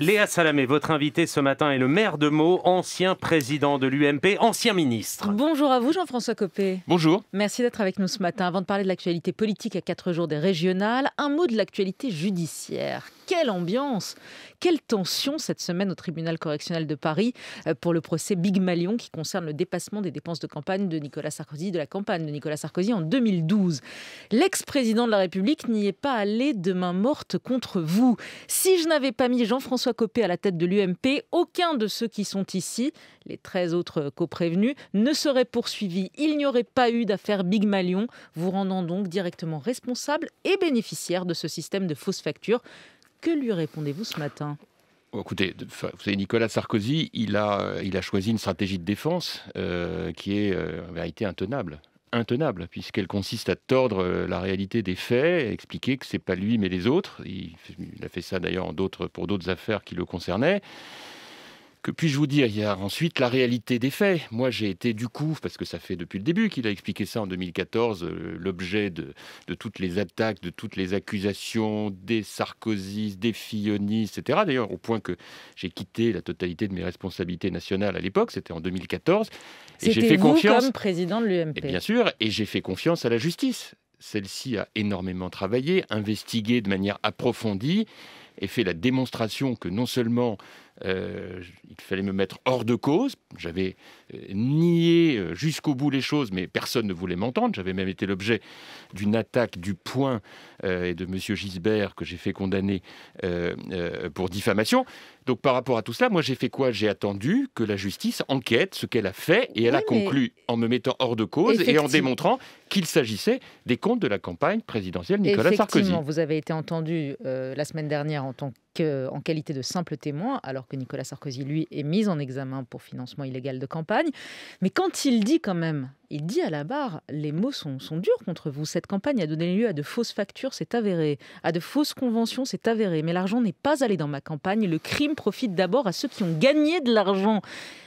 Léa Salamé, votre invité ce matin est le maire de Meaux, ancien président de l'UMP, ancien ministre. Bonjour à vous Jean-François Copé. Bonjour. Merci d'être avec nous ce matin. Avant de parler de l'actualité politique à 4 jours des régionales, un mot de l'actualité judiciaire. Quelle ambiance, quelle tension cette semaine au tribunal correctionnel de Paris euh, pour le procès Big Malion qui concerne le dépassement des dépenses de campagne de Nicolas Sarkozy, de la campagne de Nicolas Sarkozy en 2012. L'ex-président de la République n'y est pas allé de main morte contre vous. Si je n'avais pas mis Jean-François soit Copé à la tête de l'UMP, aucun de ceux qui sont ici, les 13 autres coprévenus, ne serait poursuivi. Il n'y aurait pas eu d'affaire Big Malion, vous rendant donc directement responsable et bénéficiaire de ce système de fausses factures. Que lui répondez-vous ce matin Écoutez, vous savez, Nicolas Sarkozy, euh, il a, choisi une stratégie de défense euh, qui est euh, en vérité intenable intenable, puisqu'elle consiste à tordre euh, la réalité des faits, à expliquer que c'est pas lui mais les autres. il a fait ça d'ailleurs pour d'autres affaires qui le concernaient. Que puis-je vous dire Il y a ensuite la réalité des faits. Moi, j'ai été du coup, parce que ça fait depuis le début qu'il a expliqué ça en 2014, euh, l'objet de, toutes les attaques, de toutes les accusations des Sarkozy, des Filloni, etc. D'ailleurs, au point que j'ai quitté la totalité de mes responsabilités nationales à l'époque, c'était en 2014. Et j'ai fait vous confiance. comme président de l'UMP. Bien sûr, et j'ai fait confiance à la justice. Celle-ci a énormément travaillé, investigué de manière approfondie et fait la démonstration que non seulement euh, il fallait me mettre hors de cause. J'avais euh, nié euh, jusqu'au bout les choses, mais personne ne voulait m'entendre. J'avais même été l'objet d'une attaque du point et de M. Gisbert que j'ai fait condamner pour diffamation. Donc par rapport à tout cela, moi j'ai fait quoi J'ai attendu que la justice enquête ce qu'elle a fait et elle a conclu en me mettant hors de cause et en démontrant qu'il s'agissait des comptes de la campagne présidentielle Nicolas Effectivement, Vous avez été entendu la semaine dernière en tant que en qualité de simple témoin, alors que Nicolas Sarkozy, lui, est mis en examen pour financement illégal de campagne. Mais quand il dit quand même il dit à la barre les mots sont, durs contre vous. Cette campagne a donné lieu à de fausses factures, c'est avéré. À de fausses conventions, c'est avéré. Mais l'argent n'est pas allé dans ma campagne. Le crime profite d'abord à ceux qui ont gagné de l'argent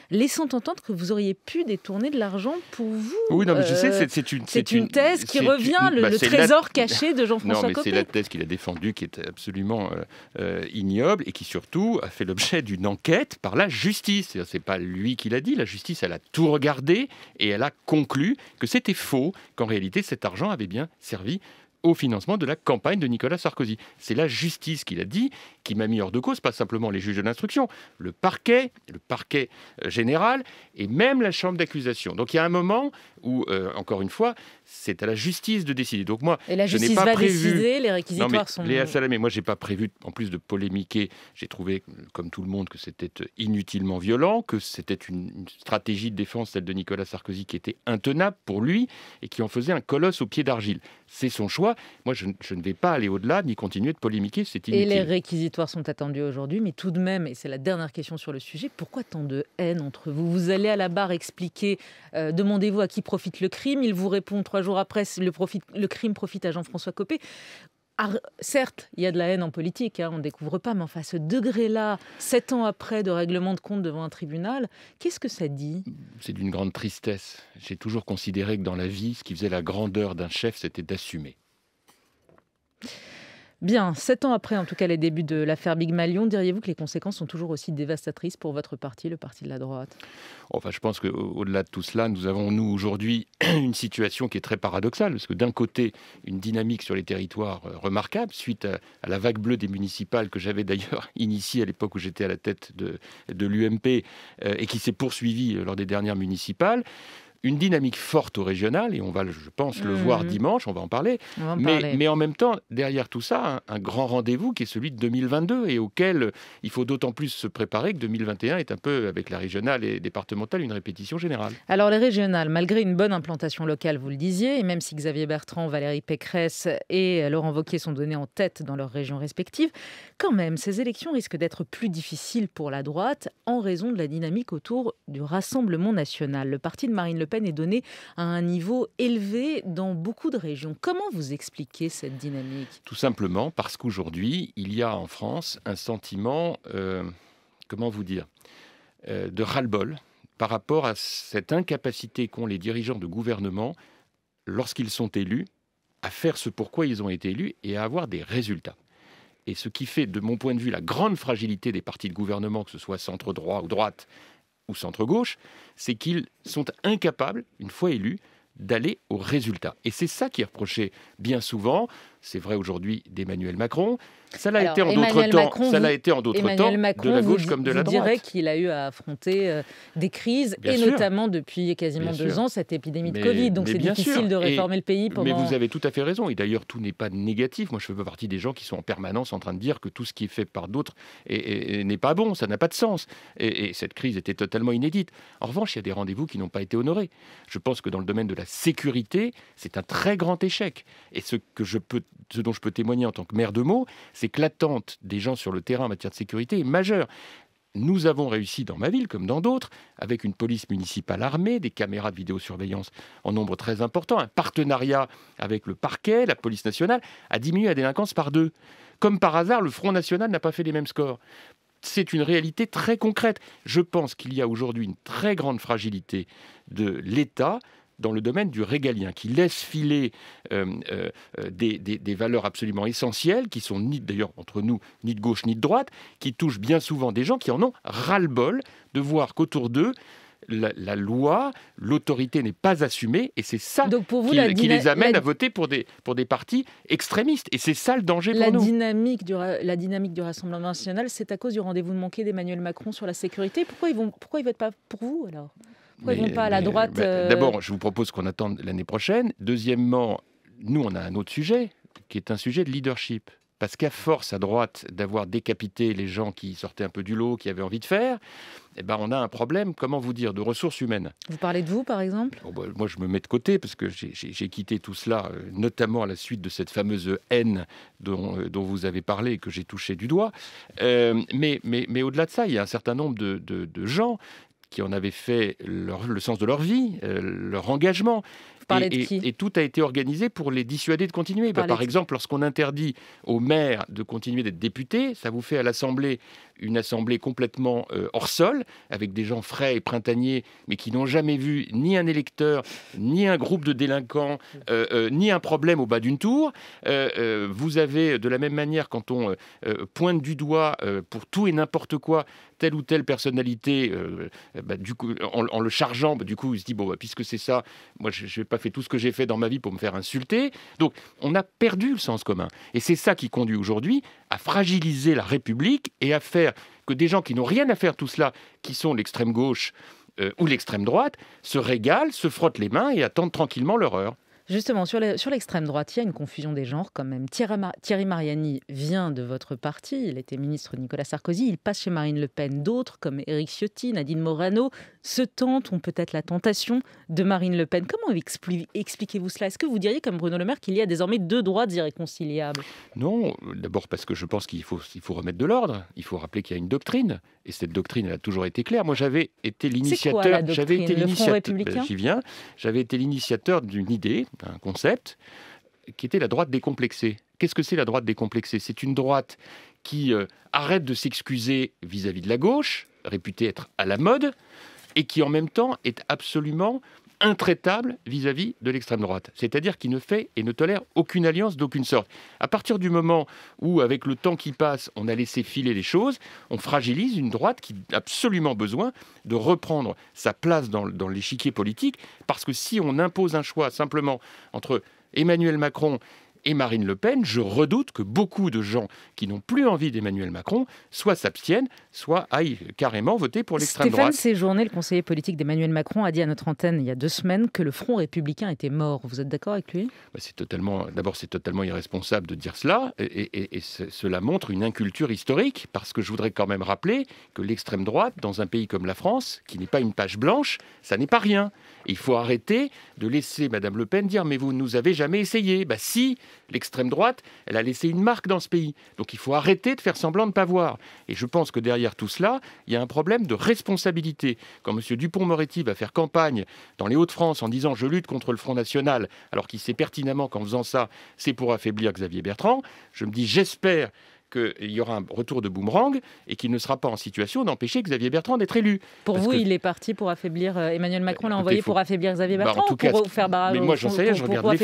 laissant entendre que vous auriez pu détourner de l'argent pour vous. Oui, non, mais je sais, euh, c'est une, thèse qui revient, le, bah, trésor caché de Jean-François Copé. C'est la thèse qu'il a défendue qui est absolument euh, euh, ignoble et qui surtout a fait l'objet d'une enquête par la justice. C'est pas lui qui l'a dit, la justice, elle a tout regardé et elle a compris conclu que c'était faux, qu'en réalité cet argent avait bien servi au financement de la campagne de Nicolas Sarkozy. C'est la justice qui l'a dit, qui m'a mis hors de cause, pas simplement les juges de l'instruction, le parquet, le parquet euh, général et même la chambre d'accusation. Donc il y a un moment où, euh, encore une fois, c'est à la justice de décider. Donc moi, et la justice pas va prévu... décider, les réquisitoires sont... mais sont... Léa Salamé, moi, j'ai pas prévu, en plus de polémiquer, j'ai trouvé, comme tout le monde, que c'était inutilement violent, que c'était une, stratégie de défense, celle de Nicolas Sarkozy, qui était intenable pour lui et qui en faisait un colosse au pied d'argile. C'est son choix. Moi, je, ne vais pas aller au-delà ni continuer de polémiquer, c'est inutile. Et les réquisitoires sont attendus aujourd'hui, mais tout de même, et c'est la dernière question sur le sujet, pourquoi tant de haine entre vous Vous allez à la barre expliquer, euh, demandez-vous à qui profite le crime, il vous répond trois jours après, le, crime profite à Jean-François Copé. Ah, certes, il y a de la haine en politique, hein, on ne découvre pas, mais ce degré-là, sept ans après de règlement de compte devant un tribunal, qu'est-ce que ça dit C'est d'une grande tristesse. J'ai toujours considéré que dans la vie, ce qui faisait la grandeur d'un chef, c'était d'assumer. Bien, sept ans après, en tout cas, les débuts de l'affaire Big Malion, diriez-vous que les conséquences sont toujours aussi dévastatrices pour votre parti, le parti de la droite Enfin, je pense qu'au-delà de tout cela, nous avons, nous, aujourd'hui, une situation qui est très paradoxale, parce que d'un côté, une dynamique sur les territoires euh, remarquable, suite à, la vague bleue des municipales que j'avais d'ailleurs initiée à l'époque où j'étais à la tête de, de l'UMP, euh, et qui s'est poursuivie euh, lors des dernières municipales une dynamique forte au régional, et on va, je pense, le voir mmh. dimanche, on va en parler. mais, en même temps, derrière tout ça, un, grand rendez-vous qui est celui de 2022 et auquel euh, il faut d'autant plus se préparer que 2021 est un peu, avec la régionale et départementale, une répétition générale. Alors les régionales, malgré une bonne implantation locale, vous le disiez, et même si Xavier Bertrand, Valérie Pécresse et euh, Laurent Wauquiez sont donnés en tête dans leurs régions respectives, quand même, ces élections risquent d'être plus difficiles pour la droite en raison de la dynamique autour du Rassemblement national. Le parti de Marine Le peine est donnée à un niveau élevé dans beaucoup de régions. Comment vous expliquez cette dynamique Tout simplement parce qu'aujourd'hui, il y a en France un sentiment, euh, comment vous dire, euh, de ras-le-bol par rapport à cette incapacité qu'ont les dirigeants de gouvernement lorsqu'ils sont élus à faire ce pourquoi ils ont été élus et à avoir des résultats. Et ce qui fait, de mon point de vue, la grande fragilité des partis de gouvernement, que ce soit centre droit ou droite, ou centre-gauche, c'est qu'ils sont incapables, une fois élus, d'aller au résultat. Et c'est ça qui est reproché bien souvent c'est vrai aujourd'hui d'Emmanuel Macron. Ça l'a été en d'autres temps, ça l'a été en d'autres temps de la gauche comme de la droite. Je dirais qu'il a eu à affronter euh, des crises et notamment depuis quasiment deux ans cette épidémie de Covid. Donc c'est difficile de réformer le pays. Mais vous avez tout à fait raison. Et d'ailleurs tout n'est pas négatif. Moi je fais partie des gens qui sont en permanence en train de dire que tout ce qui est fait par d'autres n'est pas bon. Ça n'a pas de sens. Et, et cette crise était totalement inédite. En revanche, il y a des rendez-vous qui n'ont pas été honorés. Je pense que dans le domaine de la sécurité, c'est un très grand échec. Et ce que je peux ce dont je peux témoigner en tant que maire de Meaux, c'est que l'attente des gens sur le terrain en matière de sécurité est majeure. Nous avons réussi dans ma ville, comme dans d'autres, avec une police municipale armée, des caméras de vidéosurveillance en nombre très important, un partenariat avec le parquet, la police nationale, à diminuer la délinquance par deux. Comme par hasard, le Front National n'a pas fait les mêmes scores. C'est une réalité très concrète. Je pense qu'il y a aujourd'hui une très grande fragilité de l'État dans le domaine du régalien, qui laisse filer euh, euh, euh, des, valeurs absolument essentielles, qui sont ni d'ailleurs entre nous, ni de gauche ni de droite, qui touchent bien souvent des gens qui en ont ras-le-bol de voir qu'autour d'eux, la, loi, l'autorité n'est pas assumée, et c'est ça qui, les amène à voter pour des, pour des partis extrémistes. Et c'est ça le danger la pour nous. Dynamique du, la dynamique du Rassemblement national, c'est à cause du rendez-vous manqué d'Emmanuel Macron sur la sécurité. Pourquoi ils ne pourquoi votent pas pour vous alors pas à la droite euh, D'abord, je vous propose qu'on attende l'année prochaine. Deuxièmement, nous, on a un autre sujet, qui est un sujet de leadership. Parce qu'à force à droite d'avoir décapité les gens qui sortaient un peu du lot, qui avaient envie de faire, eh ben on a un problème, comment vous dire, de ressources humaines. Vous parlez de vous, par exemple bah, Moi, je me mets de côté parce que j'ai quitté tout cela, euh, notamment à la suite de cette fameuse haine euh, dont, vous avez parlé et que j'ai touché du doigt. mais mais, mais au-delà de ça, il y a un certain nombre de, de gens qui en avaient fait le sens de leur vie, euh, leur engagement. Et, tout a été organisé pour les dissuader de continuer. Bah, par exemple, lorsqu'on interdit aux maires de continuer d'être députés, ça vous fait à l'Assemblée une assemblée complètement euh, hors sol, avec des gens frais et printaniers, mais qui n'ont jamais vu ni un électeur, ni un groupe de délinquants, euh, ni un problème au bas d'une tour. vous avez, de la même manière, quand on pointe du doigt pour tout et n'importe quoi telle ou telle personnalité eh ben, du coup, en, le chargeant, bah, du coup, il se dit bon, bah, puisque c'est ça, moi, je n'ai pas fait tout ce que j'ai fait dans ma vie pour me faire insulter. Donc, on a perdu le sens commun. Et c'est ça qui conduit aujourd'hui à fragiliser la République et à faire que des gens qui n'ont rien à faire tout cela, qui sont l'extrême gauche euh, ou l'extrême droite, se régalent, se frottent les mains et attendent tranquillement leur heure. Justement, sur l'extrême droite, il y a une confusion des genres quand même. Thierry Mariani vient de votre parti, il était ministre Nicolas Sarkozy, il passe chez Marine Le Pen. D'autres, comme Éric Ciotti, Nadine Morano, se tentent, ont peut-être la tentation de Marine Le Pen. Comment expliquez-vous cela Est-ce que vous diriez, comme Bruno Le Maire, qu'il y a désormais deux droites irréconciliables Non, d'abord parce que je pense qu'il faut, remettre de l'ordre, il faut rappeler qu'il y a une doctrine, et cette doctrine, elle a toujours été claire. Moi, j'avais été l'initiateur, j'avais été l'initiateur, j'y viens, j'avais été l'initiateur d'une idée un concept qui était la droite décomplexée. Qu'est-ce que c'est la droite décomplexée C'est une droite qui euh, arrête de s'excuser vis-à-vis de la gauche, réputée être à la mode, et qui en même temps est absolument intraitable vis-à-vis de l'extrême droite. C'est-à-dire qu'il ne fait et ne tolère aucune alliance d'aucune sorte. À partir du moment où, avec le temps qui passe, on a laissé filer les choses, on fragilise une droite qui a absolument besoin de reprendre sa place dans, dans l'échiquier politique, parce que si on impose un choix simplement entre Emmanuel Macron et Marine Le Pen, je redoute que beaucoup de gens qui n'ont plus envie d'Emmanuel Macron soit s'abstiennent, soit aillent carrément voter pour l'extrême droite. Stéphane Séjourné, le conseiller politique d'Emmanuel Macron, a dit à notre antenne il y a deux semaines que le Front républicain était mort. Vous êtes d'accord avec lui bah, C'est totalement. D'abord, c'est totalement irresponsable de dire cela, et, cela montre une inculture historique, parce que je voudrais quand même rappeler que l'extrême droite, dans un pays comme la France, qui n'est pas une page blanche, ça n'est pas rien. il faut arrêter de laisser Madame Le Pen dire mais vous ne nous avez jamais essayé. Bah si, l'extrême droite, elle a laissé une marque dans ce pays. Donc il faut arrêter de faire semblant de ne pas voir. Et je pense que derrière tout cela, il y a un problème de responsabilité. Quand M. Dupont-Moretti va faire campagne dans les Hauts-de-France en disant je lutte contre le Front National, alors qu'il sait pertinemment qu'en faisant ça, c'est pour affaiblir Xavier Bertrand, je me dis j'espère qu'il y aura un retour de boomerang et qu'il ne sera pas en situation d'empêcher Xavier Bertrand d'être élu. Pour vous, il est parti pour affaiblir euh, Emmanuel bah, Macron, l'a envoyé pour affaiblir Xavier bah, Bertrand pour faire barrage Mais moi, j'en sais, je regarde les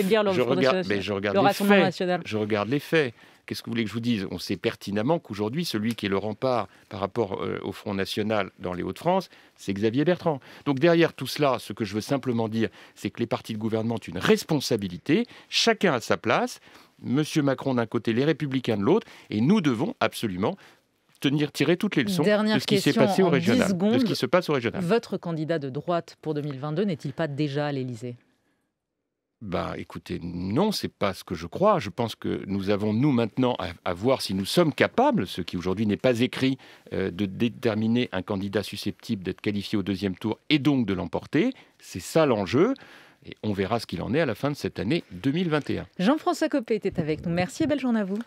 faits. Je regarde les faits. Qu'est-ce que vous voulez que je vous dise On sait pertinemment qu'aujourd'hui, celui qui est le rempart par rapport euh, au Front National dans les Hauts-de-France, c'est Xavier Bertrand. Donc derrière tout cela, ce que je veux simplement dire, c'est que les partis de gouvernement ont une responsabilité, chacun à sa place, Monsieur Macron d'un côté, les républicains de l'autre, et nous devons absolument tenir, tirer toutes les leçons de ce qui s'est passé au régional, ce qui se passe au régional. Votre candidat de droite pour 2022 n'est-il pas déjà à l'Élysée ben, écoutez, non, c'est pas ce que je crois. Je pense que nous avons, nous, maintenant, à, voir si nous sommes capables, ce qui aujourd'hui n'est pas écrit, euh, de déterminer un candidat susceptible d'être qualifié au deuxième tour et donc de l'emporter. C'est ça l'enjeu. Et on verra ce qu'il en est à la fin de cette année 2021. Jean-François Copé était avec nous. Merci et belle journée à vous.